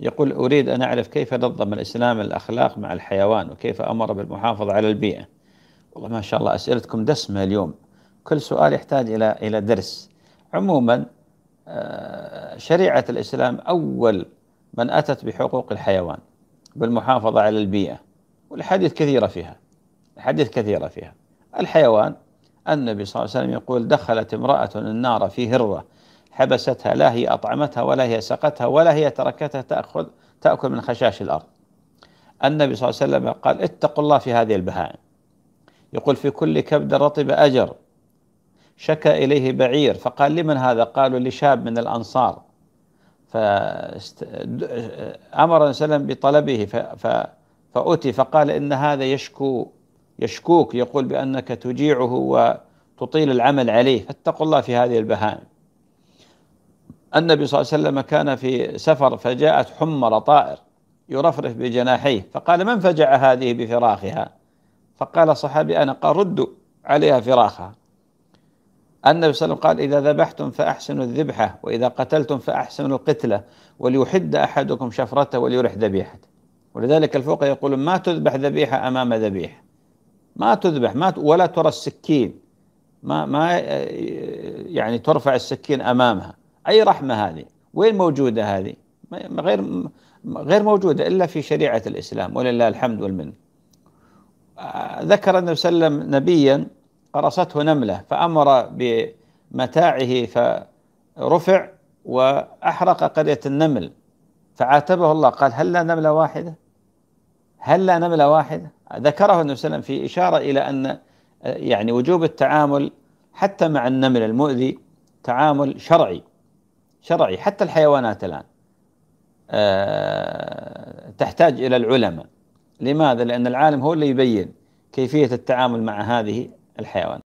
يقول أريد أن أعرف كيف نظم الإسلام الأخلاق مع الحيوان وكيف أمر بالمحافظة على البيئة والله ما شاء الله أسئلتكم دسمة اليوم كل سؤال يحتاج إلى إلى درس عموما آه، شريعة الإسلام أول من أتت بحقوق الحيوان بالمحافظة على البيئة والحديث كثيرة فيها الحديث كثيرة فيها الحيوان النبي صلى الله عليه وسلم يقول دخلت امرأة النار في هرة حبستها لا هي أطعمتها ولا هي سقتها ولا هي تركتها تأخذ تأكل من خشاش الأرض النبي صلى الله عليه وسلم قال اتقوا الله في هذه البهائم يقول في كل كبد رطب أجر شكى إليه بعير فقال لمن هذا قالوا لشاب من الأنصار فأمر وسلم بطلبه فأتي فقال إن هذا يشكو يشكوك يقول بأنك تجيعه وتطيل العمل عليه فاتقوا الله في هذه البهائم النبي صلى الله عليه وسلم كان في سفر فجاءت حمر طائر يرفرف بجناحيه فقال من فجع هذه بفراخها فقال صحابي أنا قال ردوا عليها فراخها النبي صلى الله عليه وسلم قال إذا ذبحتم فأحسنوا الذبحة وإذا قتلتم فأحسنوا القتلة وليحد أحدكم شفرته وليرح ذبيحته ولذلك الفقهاء يقولون ما تذبح ذبيحة أمام ذبيحة ما تذبح ما ولا ترى السكين ما ما يعني ترفع السكين أمامها أي رحمة هذه وين موجودة هذه غير غير موجودة إلا في شريعة الإسلام ولله الحمد والمن ذكر النبي صلى الله عليه وسلم نبيا قرصته نملة فأمر بمتاعه فرفع وأحرق قرية النمل فعاتبه الله قال هل لا نملة واحدة هل لا نملة واحدة ذكره النبي صلى الله عليه وسلم في إشارة إلى أن يعني وجوب التعامل حتى مع النمل المؤذي تعامل شرعي شرعي حتى الحيوانات الآن آه، تحتاج إلى العلماء لماذا؟ لأن العالم هو اللي يبين كيفية التعامل مع هذه الحيوانات